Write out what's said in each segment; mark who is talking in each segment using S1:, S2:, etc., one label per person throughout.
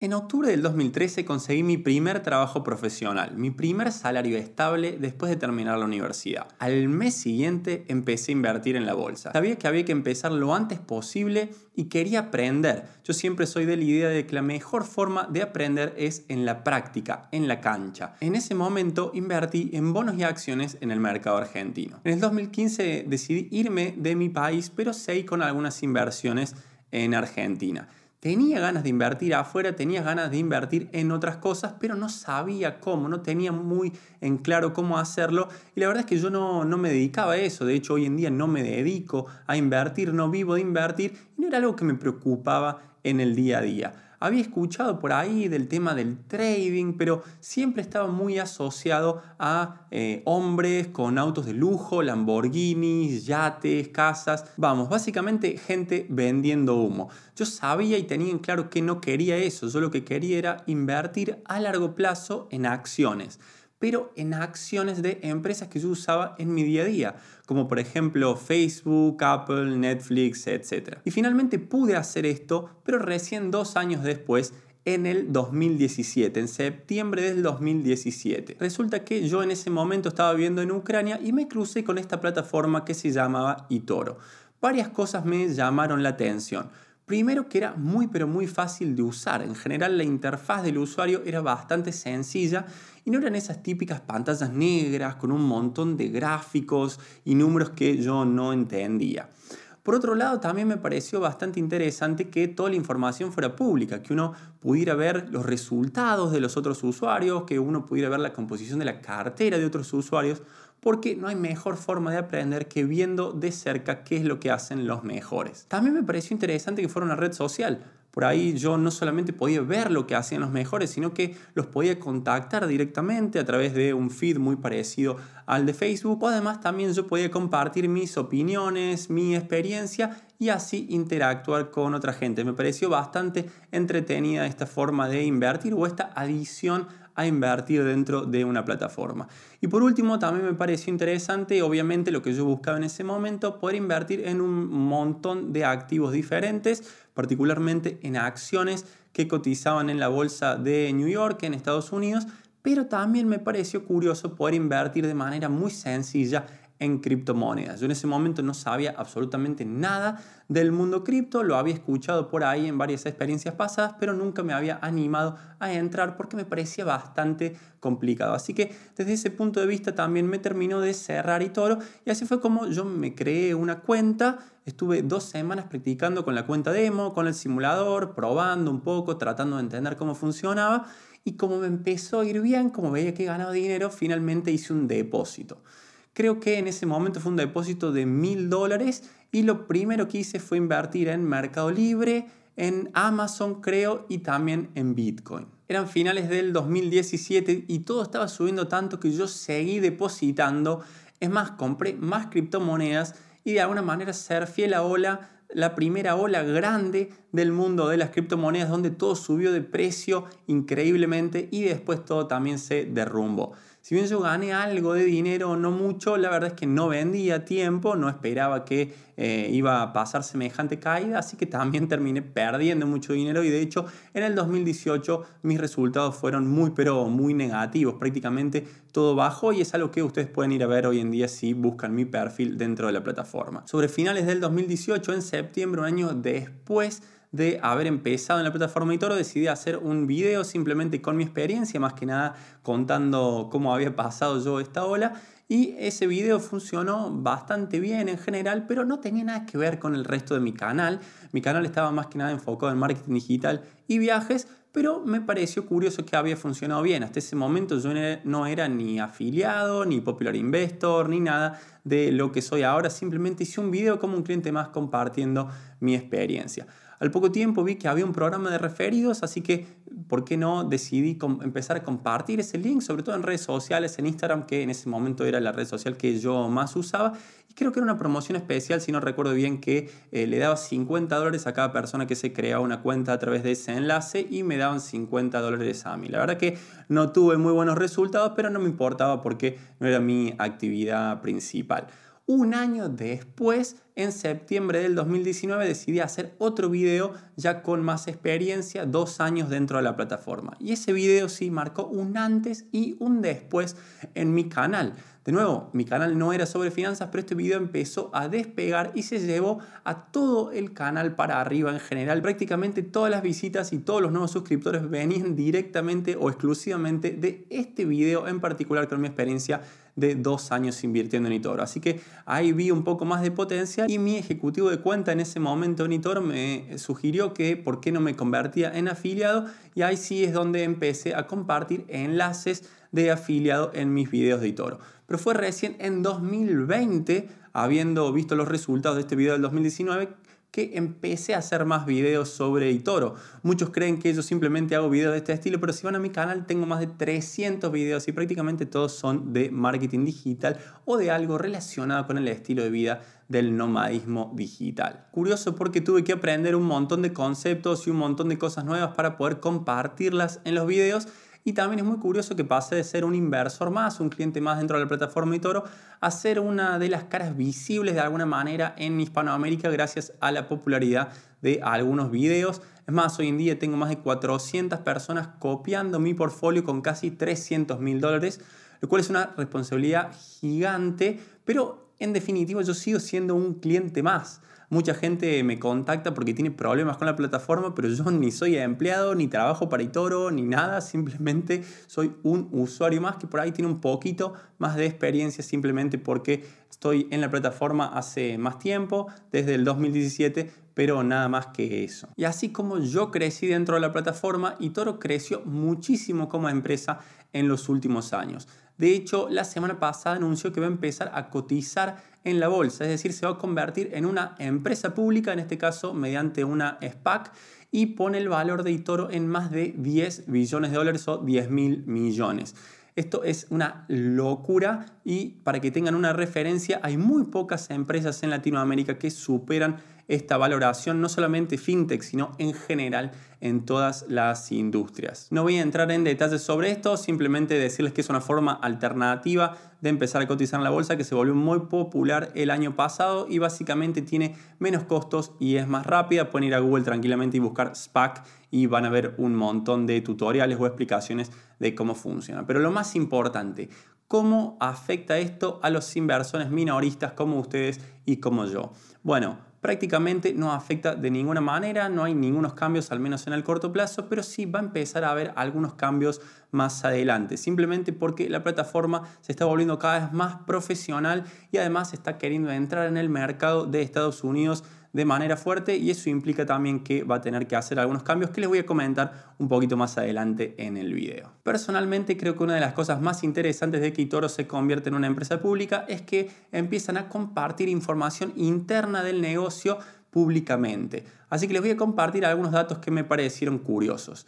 S1: En octubre del 2013 conseguí mi primer trabajo profesional, mi primer salario estable después de terminar la universidad. Al mes siguiente empecé a invertir en la bolsa. Sabía que había que empezar lo antes posible y quería aprender. Yo siempre soy de la idea de que la mejor forma de aprender es en la práctica, en la cancha. En ese momento invertí en bonos y acciones en el mercado argentino. En el 2015 decidí irme de mi país, pero seguí con algunas inversiones en Argentina tenía ganas de invertir afuera, tenía ganas de invertir en otras cosas, pero no sabía cómo, no tenía muy en claro cómo hacerlo. Y la verdad es que yo no, no, me dedicaba a eso, de hecho hoy en día no me dedico a invertir, no vivo de invertir, y no era algo que me preocupaba en el día a día. Había escuchado por ahí del tema del trading, pero siempre estaba muy asociado a eh, hombres con autos de lujo, Lamborghinis, yates, casas. Vamos, básicamente gente vendiendo humo. Yo sabía y tenía en claro que no quería eso. Yo lo que quería era invertir a largo plazo en acciones pero en acciones de empresas que yo usaba en mi día a día, como por ejemplo Facebook, Apple, Netflix, etc. Y finalmente pude hacer esto, pero recién dos años después en el 2017, en septiembre del 2017. Resulta que yo en ese momento estaba viviendo en Ucrania y me crucé con esta plataforma que se llamaba Itoro. Varias cosas me llamaron la atención. Primero que era muy pero muy fácil de usar. En general la interfaz del usuario era bastante sencilla y no eran esas típicas pantallas negras con un montón de gráficos y números que yo no entendía. Por otro lado, también me pareció bastante interesante que toda la información fuera pública, que uno pudiera ver los resultados de los otros usuarios, que uno pudiera ver la composición de la cartera de otros usuarios, porque no hay mejor forma de aprender que viendo de cerca qué es lo que hacen los mejores. También me pareció interesante que fuera una red social. Por ahí yo no solamente podía ver lo que hacían los mejores, sino que los podía contactar directamente a través de un feed muy parecido al de Facebook. Además, también yo podía compartir mis opiniones, mi experiencia y así interactuar con otra gente. Me pareció bastante entretenida esta forma de invertir o esta adición a invertir dentro de una plataforma. Y por último, también me pareció interesante, obviamente lo que yo buscaba en ese momento, poder invertir en un montón de activos diferentes, particularmente en acciones que cotizaban en la bolsa de New York, en Estados Unidos, pero también me pareció curioso poder invertir de manera muy sencilla en criptomonedas. Yo en ese momento no sabía absolutamente nada del mundo cripto, lo había escuchado por ahí en varias experiencias pasadas, pero nunca me había animado a entrar porque me parecía bastante complicado. Así que desde ese punto de vista también me terminó de cerrar y todo, y así fue como yo me creé una cuenta. Estuve dos semanas practicando con la cuenta demo, con el simulador, probando un poco, tratando de entender cómo funcionaba. Y como me empezó a ir bien, como veía que ganaba dinero, finalmente hice un depósito. Creo que en ese momento fue un depósito de mil dólares y lo primero que hice fue invertir en Mercado Libre, en Amazon creo y también en Bitcoin. Eran finales del 2017 y todo estaba subiendo tanto que yo seguí depositando. Es más, compré más criptomonedas y de alguna manera ser fiel a ola, la primera ola grande del mundo de las criptomonedas donde todo subió de precio increíblemente y después todo también se derrumbó. Si bien yo gané algo de dinero, no mucho, la verdad es que no vendía tiempo, no esperaba que eh, iba a pasar semejante caída, así que también terminé perdiendo mucho dinero y de hecho en el 2018 mis resultados fueron muy pero muy negativos, prácticamente todo bajo y es algo que ustedes pueden ir a ver hoy en día si buscan mi perfil dentro de la plataforma. Sobre finales del 2018, en septiembre, un año después, de haber empezado en la plataforma y toro decidí hacer un video simplemente con mi experiencia, más que nada contando cómo había pasado yo esta ola. Y ese video funcionó bastante bien en general, pero no tenía nada que ver con el resto de mi canal. Mi canal estaba más que nada enfocado en marketing digital y viajes, pero me pareció curioso que había funcionado bien. Hasta ese momento yo no era ni afiliado, ni popular investor, ni nada de lo que soy ahora. Simplemente hice un video como un cliente más compartiendo mi experiencia. Al poco tiempo vi que había un programa de referidos, así que, ¿por qué no decidí empezar a compartir ese link, sobre todo en redes sociales, en Instagram, que en ese momento era la red social que yo más usaba? Y creo que era una promoción especial, si no recuerdo bien, que eh, le daba 50 dólares a cada persona que se creaba una cuenta a través de ese enlace y me daban 50 dólares a mí. La verdad que no tuve muy buenos resultados, pero no me importaba porque no era mi actividad principal un año después, en septiembre del 2019, decidí hacer otro video ya con más experiencia, dos años dentro de la plataforma. Y ese video sí marcó un antes y un después en mi canal. De nuevo, mi canal no era sobre finanzas, pero este video empezó a despegar y se llevó a todo el canal para arriba en general. Prácticamente todas las visitas y todos los nuevos suscriptores venían directamente o exclusivamente de este video en particular con mi experiencia de dos años invirtiendo en Itoro, Así que ahí vi un poco más de potencia y mi ejecutivo de cuenta en ese momento en Itoro me eh, sugirió que por qué no me convertía en afiliado y ahí sí es donde empecé a compartir enlaces de afiliado en mis videos de Itoro, Pero fue recién en 2020, habiendo visto los resultados de este video del 2019, que empecé a hacer más videos sobre Itoro. Muchos creen que yo simplemente hago videos de este estilo, pero si van a mi canal tengo más de 300 videos y prácticamente todos son de marketing digital o de algo relacionado con el estilo de vida del nomadismo digital. Curioso porque tuve que aprender un montón de conceptos y un montón de cosas nuevas para poder compartirlas en los videos y también es muy curioso que pase de ser un inversor más, un cliente más dentro de la plataforma de Toro, a ser una de las caras visibles de alguna manera en Hispanoamérica gracias a la popularidad de algunos videos. Es más, hoy en día tengo más de 400 personas copiando mi portfolio con casi 300 mil dólares, lo cual es una responsabilidad gigante, pero en definitiva yo sigo siendo un cliente más. Mucha gente me contacta porque tiene problemas con la plataforma, pero yo ni soy empleado, ni trabajo para Itoro, ni nada, simplemente soy un usuario más que por ahí tiene un poquito más de experiencia simplemente porque estoy en la plataforma hace más tiempo, desde el 2017, pero nada más que eso. Y así como yo crecí dentro de la plataforma, Itoro creció muchísimo como empresa en los últimos años. De hecho, la semana pasada anunció que va a empezar a cotizar en la bolsa, es decir, se va a convertir en una empresa pública, en este caso mediante una SPAC, y pone el valor de Itoro en más de 10 billones de dólares o 10 mil millones. Esto es una locura y para que tengan una referencia, hay muy pocas empresas en Latinoamérica que superan esta valoración, no solamente fintech, sino en general en todas las industrias. No voy a entrar en detalles sobre esto, simplemente decirles que es una forma alternativa de empezar a cotizar en la bolsa que se volvió muy popular el año pasado y básicamente tiene menos costos y es más rápida. Pueden ir a Google tranquilamente y buscar SPAC y van a ver un montón de tutoriales o explicaciones de cómo funciona. Pero lo más importante, ¿cómo afecta esto a los inversores minoristas como ustedes y como yo? Bueno, prácticamente no afecta de ninguna manera, no hay ningunos cambios, al menos en el corto plazo, pero sí va a empezar a haber algunos cambios más adelante, simplemente porque la plataforma se está volviendo cada vez más profesional y además está queriendo entrar en el mercado de Estados Unidos de manera fuerte y eso implica también que va a tener que hacer algunos cambios que les voy a comentar un poquito más adelante en el video. Personalmente creo que una de las cosas más interesantes de que Itoro se convierte en una empresa pública es que empiezan a compartir información interna del negocio públicamente. Así que les voy a compartir algunos datos que me parecieron curiosos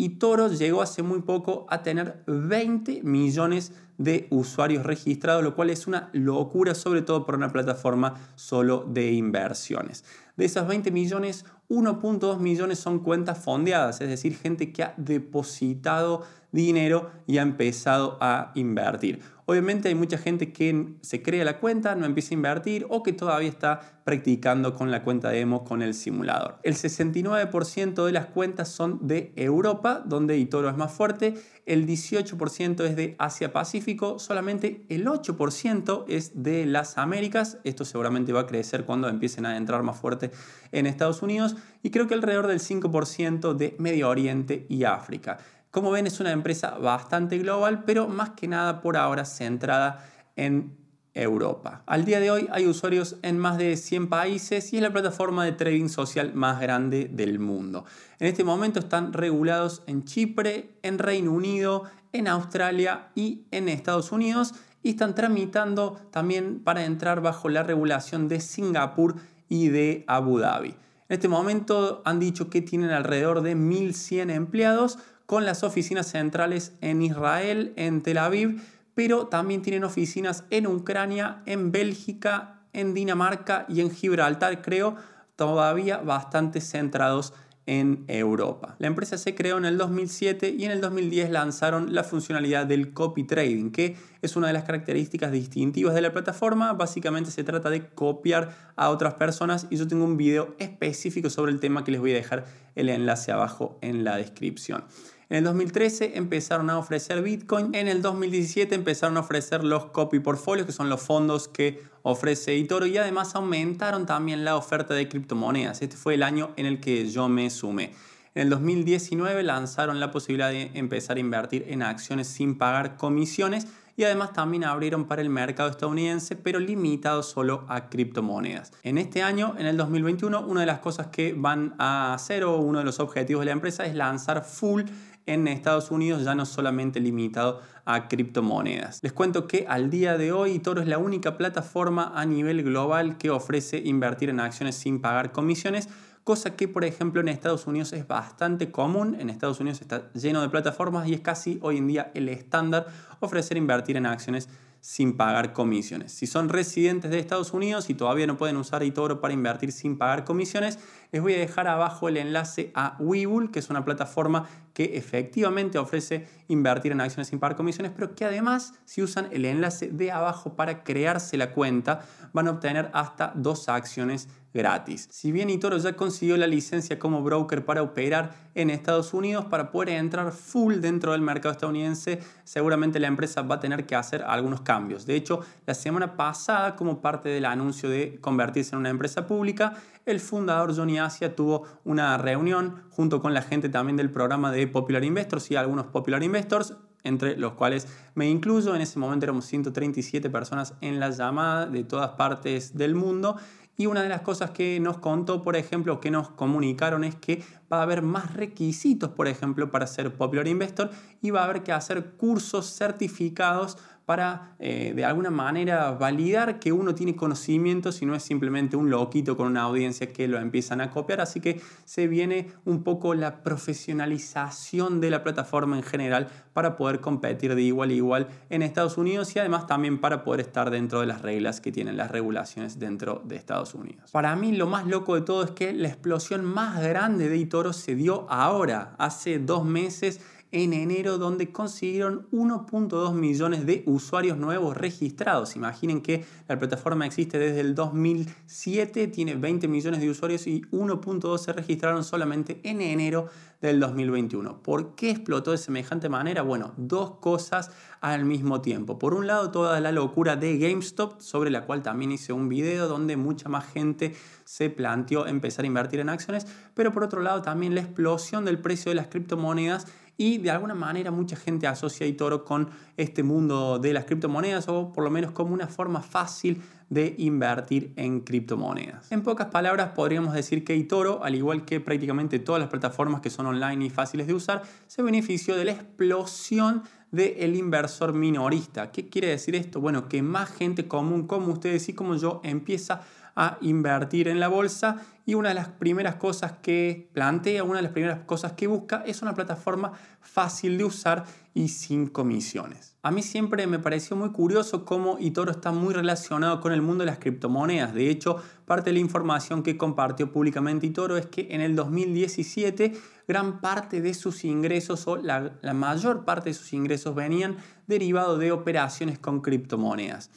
S1: y Toro llegó hace muy poco a tener 20 millones de usuarios registrados, lo cual es una locura, sobre todo por una plataforma solo de inversiones. De esas 20 millones, 1.2 millones son cuentas fondeadas, es decir, gente que ha depositado dinero y ha empezado a invertir. Obviamente hay mucha gente que se crea la cuenta, no empieza a invertir o que todavía está practicando con la cuenta de demo con el simulador. El 69% de las cuentas son de Europa, donde Itoro es más fuerte, el 18% es de Asia-Pacífico, solamente el 8% es de las Américas. Esto seguramente va a crecer cuando empiecen a entrar más fuerte en Estados Unidos y creo que alrededor del 5% de Medio Oriente y África. Como ven, es una empresa bastante global, pero más que nada por ahora centrada en Europa. Al día de hoy hay usuarios en más de 100 países y es la plataforma de trading social más grande del mundo. En este momento están regulados en Chipre, en Reino Unido, en Australia y en Estados Unidos y están tramitando también para entrar bajo la regulación de Singapur y de Abu Dhabi. En este momento han dicho que tienen alrededor de 1.100 empleados con las oficinas centrales en Israel, en Tel Aviv, pero también tienen oficinas en Ucrania, en Bélgica, en Dinamarca y en Gibraltar, creo, todavía bastante centrados en Europa. La empresa se creó en el 2007 y en el 2010 lanzaron la funcionalidad del copy trading, que es una de las características distintivas de la plataforma. Básicamente se trata de copiar a otras personas y yo tengo un video específico sobre el tema que les voy a dejar el enlace abajo en la descripción. En el 2013 empezaron a ofrecer Bitcoin. En el 2017 empezaron a ofrecer los copy portfolios, que son los fondos que ofrece eToro. Y además aumentaron también la oferta de criptomonedas. Este fue el año en el que yo me sumé. En el 2019 lanzaron la posibilidad de empezar a invertir en acciones sin pagar comisiones y además también abrieron para el mercado estadounidense, pero limitado solo a criptomonedas. En este año, en el 2021, una de las cosas que van a hacer o uno de los objetivos de la empresa es lanzar full en Estados Unidos ya no solamente limitado a criptomonedas. Les cuento que al día de hoy Toro es la única plataforma a nivel global que ofrece invertir en acciones sin pagar comisiones cosa que por ejemplo en Estados Unidos es bastante común, en Estados Unidos está lleno de plataformas y es casi hoy en día el estándar ofrecer invertir en acciones sin pagar comisiones. Si son residentes de Estados Unidos y todavía no pueden usar eToro para invertir sin pagar comisiones, les voy a dejar abajo el enlace a Webull, que es una plataforma que efectivamente ofrece invertir en acciones sin pagar comisiones, pero que además si usan el enlace de abajo para crearse la cuenta, van a obtener hasta dos acciones gratis. Si bien Itoro ya consiguió la licencia como broker para operar en Estados Unidos, para poder entrar full dentro del mercado estadounidense, seguramente la empresa va a tener que hacer algunos cambios. De hecho, la semana pasada, como parte del anuncio de convertirse en una empresa pública, el fundador Johnny Asia tuvo una reunión junto con la gente también del programa de Popular Investors y algunos Popular Investors entre los cuales me incluyo. En ese momento éramos 137 personas en la llamada de todas partes del mundo. Y una de las cosas que nos contó, por ejemplo, que nos comunicaron es que va a haber más requisitos, por ejemplo, para ser Popular Investor y va a haber que hacer cursos certificados para eh, de alguna manera validar que uno tiene conocimientos y no es simplemente un loquito con una audiencia que lo empiezan a copiar. Así que se viene un poco la profesionalización de la plataforma en general para poder competir de igual a igual en Estados Unidos y además también para poder estar dentro de las reglas que tienen las regulaciones dentro de Estados Unidos. Para mí lo más loco de todo es que la explosión más grande de eToro se dio ahora, hace dos meses en enero donde consiguieron 1.2 millones de usuarios nuevos registrados. Imaginen que la plataforma existe desde el 2007, tiene 20 millones de usuarios y 1.2 se registraron solamente en enero del 2021. ¿Por qué explotó de semejante manera? Bueno, dos cosas al mismo tiempo. Por un lado, toda la locura de GameStop, sobre la cual también hice un video donde mucha más gente se planteó empezar a invertir en acciones, pero por otro lado también la explosión del precio de las criptomonedas y de alguna manera mucha gente asocia a Toro con este mundo de las criptomonedas o por lo menos como una forma fácil de invertir en criptomonedas. En pocas palabras podríamos decir que Itoro, al igual que prácticamente todas las plataformas que son online y fáciles de usar, se benefició de la explosión del inversor minorista. ¿Qué quiere decir esto? Bueno, que más gente común como ustedes y como yo empieza a a invertir en la bolsa y una de las primeras cosas que plantea, una de las primeras cosas que busca es una plataforma fácil de usar y sin comisiones. A mí siempre me pareció muy curioso cómo Itoro está muy relacionado con el mundo de las criptomonedas. De hecho, parte de la información que compartió públicamente Itoro es que en el 2017 gran parte de sus ingresos o la, mayor parte de sus ingresos venían derivado de operaciones con criptomonedas.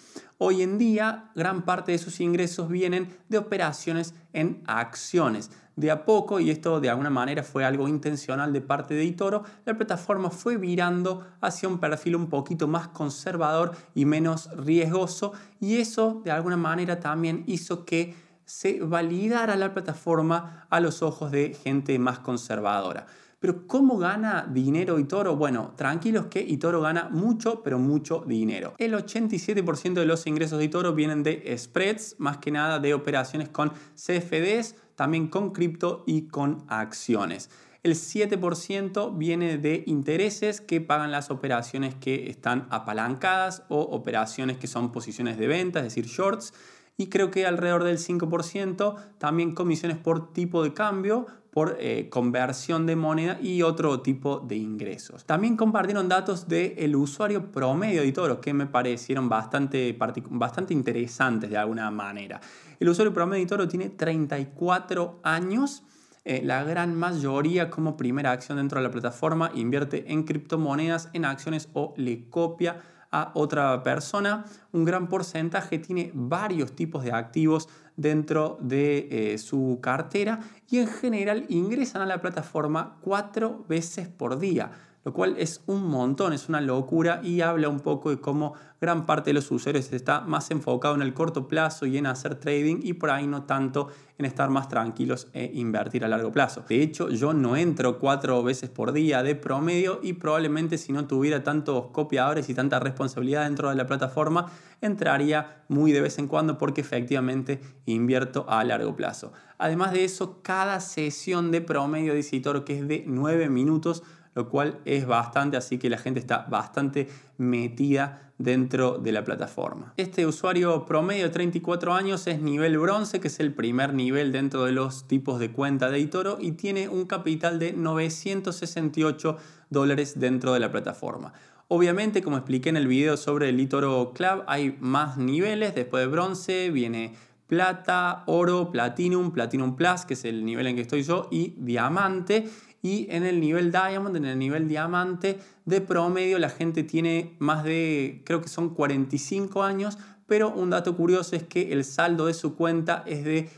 S1: Hoy en día, gran parte de sus ingresos vienen de operaciones en acciones. De a poco, y esto de alguna manera fue algo intencional de parte de Itoro, la plataforma fue virando hacia un perfil un poquito más conservador y menos riesgoso, y eso de alguna manera también hizo que se validara la plataforma a los ojos de gente más conservadora. Pero ¿cómo gana dinero Itoro? Bueno, tranquilos que Itoro gana mucho, pero mucho dinero. El 87% de los ingresos de Itoro vienen de spreads, más que nada de operaciones con CFDs, también con cripto y con acciones. El 7% viene de intereses que pagan las operaciones que están apalancadas o operaciones que son posiciones de venta, es decir, shorts y creo que alrededor del 5% también comisiones por tipo de cambio, por eh, conversión de moneda y otro tipo de ingresos. También compartieron datos del usuario promedio de Toro, que me parecieron bastante, bastante interesantes de alguna manera. El usuario promedio de Toro tiene 34 años. Eh, la gran mayoría como primera acción dentro de la plataforma invierte en criptomonedas, en acciones o le copia a otra persona. Un gran porcentaje tiene varios tipos de activos dentro de eh, su cartera y en general ingresan a la plataforma cuatro veces por día lo cual es un montón, es una locura y habla un poco de cómo gran parte de los usuarios está más enfocado en el corto plazo y en hacer trading y por ahí no tanto en estar más tranquilos e invertir a largo plazo. De hecho, yo no entro cuatro veces por día de promedio y probablemente si no tuviera tantos copiadores y tanta responsabilidad dentro de la plataforma, entraría muy de vez en cuando porque efectivamente invierto a largo plazo. Además de eso, cada sesión de promedio de que es de 9 minutos, lo cual es bastante, así que la gente está bastante metida dentro de la plataforma. Este usuario promedio de 34 años es nivel bronce, que es el primer nivel dentro de los tipos de cuenta de eToro y tiene un capital de 968 dólares dentro de la plataforma. Obviamente, como expliqué en el video sobre el eToro Club, hay más niveles, después de bronce viene plata, oro, platinum, platinum plus, que es el nivel en que estoy yo, y diamante y en el nivel Diamond, en el nivel Diamante, de promedio la gente tiene más de, creo que son 45 años, pero un dato curioso es que el saldo de su cuenta es de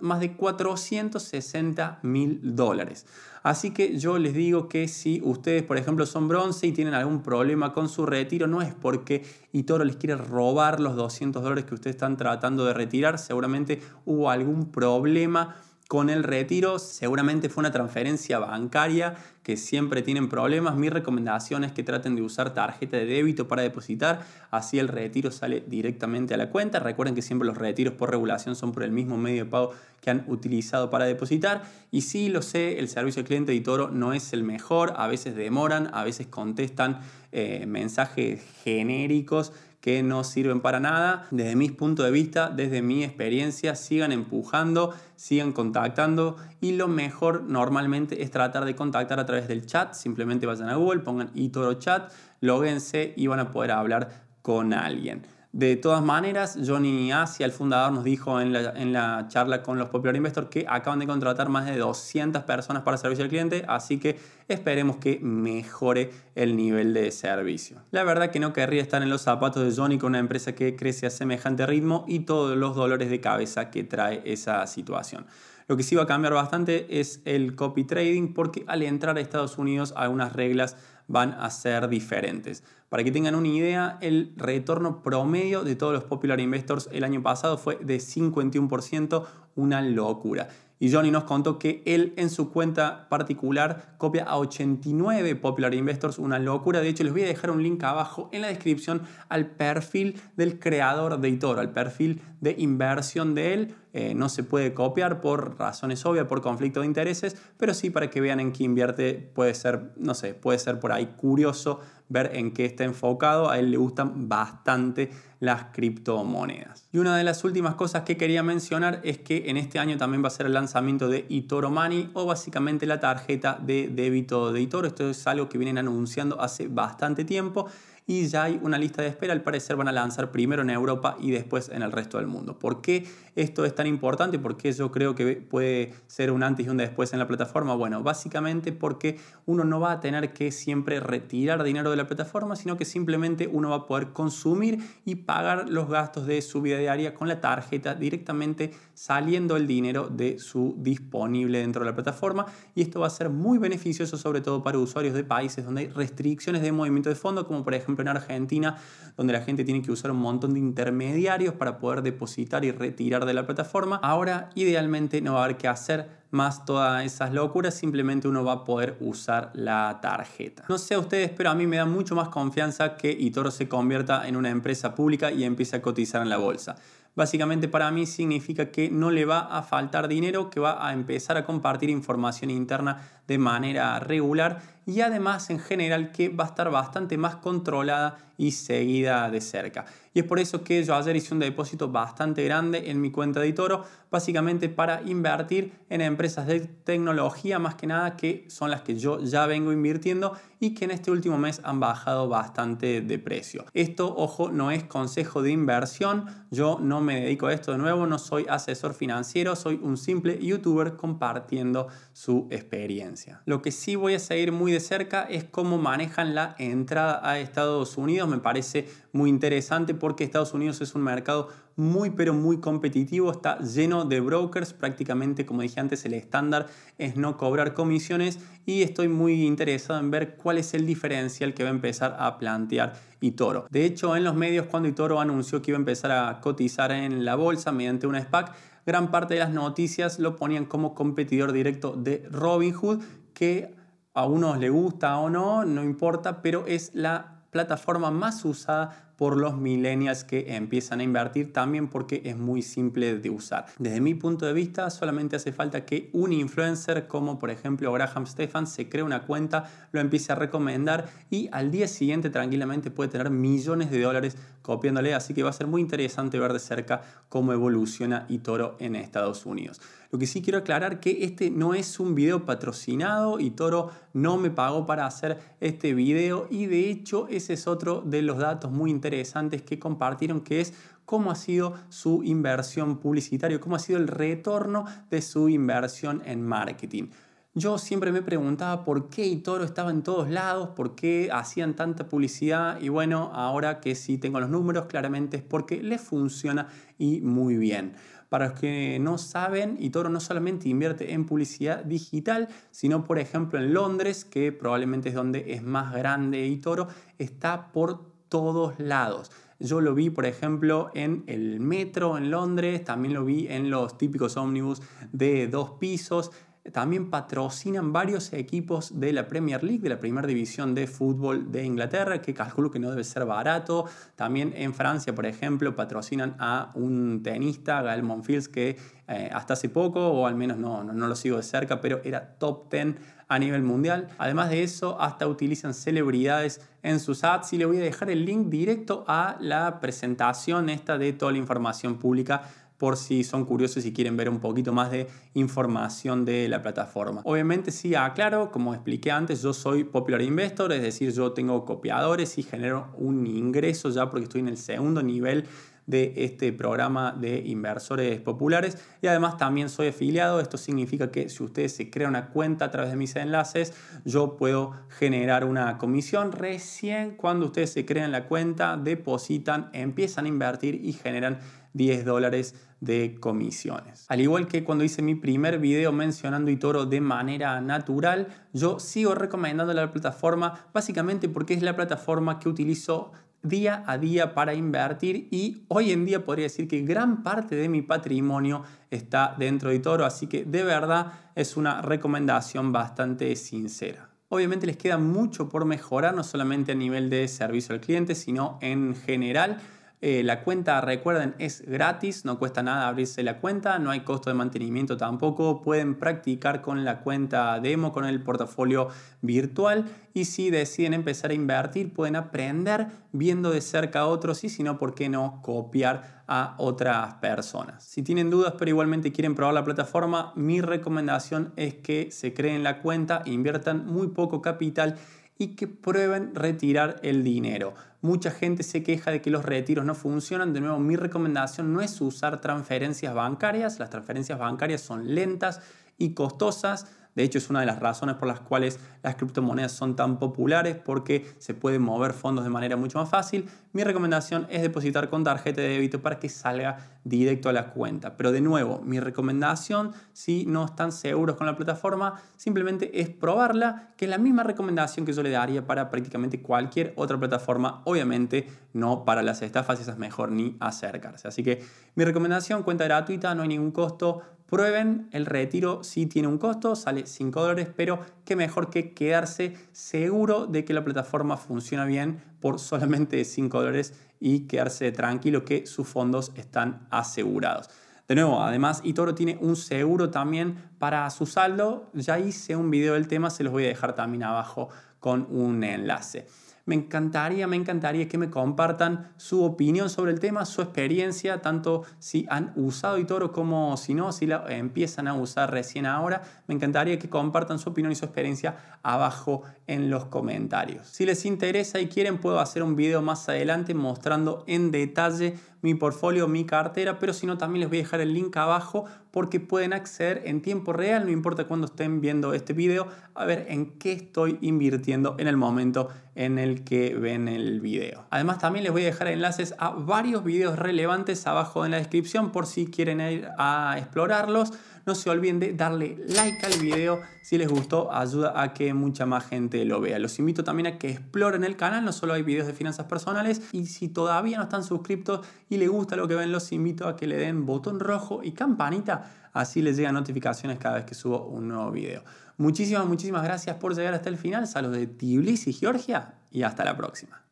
S1: más de 460 mil dólares. Así que yo les digo que si ustedes, por ejemplo, son bronce y tienen algún problema con su retiro, no es porque Itoro les quiere robar los 200 dólares que ustedes están tratando de retirar, seguramente hubo algún problema con el retiro, seguramente fue una transferencia bancaria que siempre tienen problemas. Mi recomendación es que traten de usar tarjeta de débito para depositar, así el retiro sale directamente a la cuenta. Recuerden que siempre los retiros por regulación son por el mismo medio de pago que han utilizado para depositar. Y sí, lo sé, el servicio al cliente de Toro no es el mejor, a veces demoran, a veces contestan eh, mensajes genéricos que no sirven para nada. Desde mi punto de vista, desde mi experiencia, sigan empujando, sigan contactando y lo mejor normalmente es tratar de contactar a través del chat. Simplemente vayan a Google, pongan iToro Chat, loguense y van a poder hablar con alguien. De todas maneras, Johnny Asia, el fundador, nos dijo en la, en la charla con los Popular Investors que acaban de contratar más de 200 personas para servicio al cliente, así que esperemos que mejore el nivel de servicio. La verdad que no querría estar en los zapatos de Johnny con una empresa que crece a semejante ritmo y todos los dolores de cabeza que trae esa situación. Lo que sí va a cambiar bastante es el copy trading porque al entrar a Estados Unidos algunas reglas van a ser diferentes. Para que tengan una idea, el retorno promedio de todos los popular investors el año pasado fue de 51%, una locura. Y Johnny nos contó que él en su cuenta particular copia a 89 Popular Investors, una locura. De hecho, les voy a dejar un link abajo en la descripción al perfil del creador de Itoro, al perfil de inversión de él eh, no se puede copiar por razones obvias, por conflicto de intereses, pero sí para que vean en qué invierte puede ser, no sé, puede ser por ahí curioso ver en qué está enfocado. A él le gustan bastante las criptomonedas. Y una de las últimas cosas que quería mencionar es que en este año también va a ser el lanzamiento de Itoro Money o básicamente la tarjeta de débito de Itoro. Esto es algo que vienen anunciando hace bastante tiempo y ya hay una lista de espera. Al parecer van a lanzar primero en Europa y después en el resto del mundo. ¿Por qué esto es tan importante? ¿Por qué yo creo que puede ser un antes y un después en la plataforma? Bueno, básicamente porque uno no va a tener que siempre retirar dinero de la plataforma, sino que simplemente uno va a poder consumir y pagar los gastos de su vida diaria con la tarjeta directamente saliendo el dinero de su disponible dentro de la plataforma y esto va a ser muy beneficioso sobre todo para usuarios de países donde hay restricciones de movimiento de fondo como por ejemplo en Argentina, donde la gente tiene que usar un montón de intermediarios para poder depositar y retirar de la plataforma. Ahora, idealmente, no va a haber que hacer más todas esas locuras, simplemente uno va a poder usar la tarjeta. No sé a ustedes, pero a mí me da mucho más confianza que Itoro se convierta en una empresa pública y empiece a cotizar en la bolsa. Básicamente para mí significa que no le va a faltar dinero, que va a empezar a compartir información interna de manera regular y además en general que va a estar bastante más controlada y seguida de cerca. Y es por eso que yo ayer hice un depósito bastante grande en mi cuenta de toro básicamente para invertir en empresas de tecnología más que nada que son las que yo ya vengo invirtiendo y que en este último mes han bajado bastante de precio. Esto, ojo, no es consejo de inversión, yo no me dedico a esto de nuevo, no soy asesor financiero, soy un simple youtuber compartiendo su experiencia. Lo que sí voy a seguir muy cerca es cómo manejan la entrada a Estados Unidos. Me parece muy interesante porque Estados Unidos es un mercado muy pero muy competitivo, está lleno de brokers, prácticamente como dije antes el estándar es no cobrar comisiones y estoy muy interesado en ver cuál es el diferencial que va a empezar a plantear y toro De hecho, en los medios cuando toro anunció que iba a empezar a cotizar en la bolsa mediante una SPAC, gran parte de las noticias lo ponían como competidor directo de Robinhood que a unos le gusta o no, no importa, pero es la plataforma más usada por los millennials que empiezan a invertir también porque es muy simple de usar. Desde mi punto de vista, solamente hace falta que un influencer como por ejemplo Graham Stefan se cree una cuenta, lo empiece a recomendar y al día siguiente tranquilamente puede tener millones de dólares copiándole, así que va a ser muy interesante ver de cerca cómo evoluciona Itoro en Estados Unidos. Lo que sí quiero aclarar que este no es un video patrocinado y Toro no me pagó para hacer este video y de hecho ese es otro de los datos muy interesantes que compartieron que es cómo ha sido su inversión publicitaria, cómo ha sido el retorno de su inversión en marketing. Yo siempre me preguntaba por qué Toro estaba en todos lados, por qué hacían tanta publicidad y bueno, ahora que sí tengo los números, claramente es porque les funciona y muy bien. Para los que no saben, Itoro no solamente invierte en publicidad digital, sino por ejemplo en Londres, que probablemente es donde es más grande Itoro, está por todos lados. Yo lo vi, por ejemplo, en el metro en Londres, también lo vi en los típicos ómnibus de dos pisos también patrocinan varios equipos de la Premier League, de la primera división de fútbol de Inglaterra, que calculo que no debe ser barato. También en Francia, por ejemplo, patrocinan a un tenista, Gael Monfils, que eh, hasta hace poco, o al menos no, no, lo sigo de cerca, pero era top 10 a nivel mundial. Además de eso, hasta utilizan celebridades en sus ads y le voy a dejar el link directo a la presentación esta de toda la información pública por si son curiosos y quieren ver un poquito más de información de la plataforma. Obviamente sí aclaro, como expliqué antes, yo soy popular investor, es decir, yo tengo copiadores y genero un ingreso ya porque estoy en el segundo nivel de este programa de inversores populares y además también soy afiliado esto significa que si ustedes se crean una cuenta a través de mis enlaces yo puedo generar una comisión recién cuando ustedes se crean la cuenta depositan empiezan a invertir y generan 10 dólares de comisiones. Al igual que cuando hice mi primer video mencionando Itoro de manera natural, yo sigo recomendando la plataforma básicamente porque es la plataforma que utilizo día a día para invertir y hoy en día podría decir que gran parte de mi patrimonio está dentro de Toro, así que de verdad es una recomendación bastante sincera. Obviamente les queda mucho por mejorar, no solamente a nivel de servicio al cliente, sino en general. Eh, la cuenta, recuerden, es gratis, no cuesta nada abrirse la cuenta, no hay costo de mantenimiento tampoco. Pueden practicar con la cuenta demo, con el portafolio virtual y si deciden empezar a invertir, pueden aprender viendo de cerca a otros y si no, ¿por qué no copiar a otras personas? Si tienen dudas pero igualmente quieren probar la plataforma, mi recomendación es que se creen la cuenta, inviertan muy poco capital y que prueben retirar el dinero. Mucha gente se queja de que los retiros no funcionan. De nuevo, mi recomendación no es usar transferencias bancarias. Las transferencias bancarias son lentas y costosas de hecho, es una de las razones por las cuales las criptomonedas son tan populares porque se pueden mover fondos de manera mucho más fácil. Mi recomendación es depositar con tarjeta de débito para que salga directo a la cuenta. Pero de nuevo, mi recomendación, si no están seguros con la plataforma, simplemente es probarla, que es la misma recomendación que yo le daría para prácticamente cualquier otra plataforma. Obviamente, no para las estafas, es mejor ni acercarse. Así que mi recomendación, cuenta gratuita, no hay ningún costo Prueben, el retiro sí tiene un costo, sale 5 dólares, pero qué mejor que quedarse seguro de que la plataforma funciona bien por solamente 5 dólares y quedarse tranquilo que sus fondos están asegurados. De nuevo, además, Itoro tiene un seguro también para su saldo. Ya hice un video del tema, se los voy a dejar también abajo con un enlace. Me encantaría, me encantaría que me compartan su opinión sobre el tema, su experiencia, tanto si han usado toro como si no, si la empiezan a usar recién ahora. Me encantaría que compartan su opinión y su experiencia abajo en los comentarios. Si les interesa y quieren, puedo hacer un video más adelante mostrando en detalle mi portfolio, mi cartera, pero si no también les voy a dejar el link abajo porque pueden acceder en tiempo real, no importa cuándo estén viendo este video, a ver en qué estoy invirtiendo en el momento en el que ven el video. Además también les voy a dejar enlaces a varios videos relevantes abajo en la descripción por si quieren ir a explorarlos. No se olviden de darle like al video si les gustó, ayuda a que mucha más gente lo vea. Los invito también a que exploren el canal, no solo hay videos de finanzas personales y si todavía no están suscriptos y les gusta lo que ven, los invito a que le den botón rojo y campanita así les llegan notificaciones cada vez que subo un nuevo video. Muchísimas, muchísimas gracias por llegar hasta el final. Saludos de Tbilisi, Georgia, y hasta la próxima.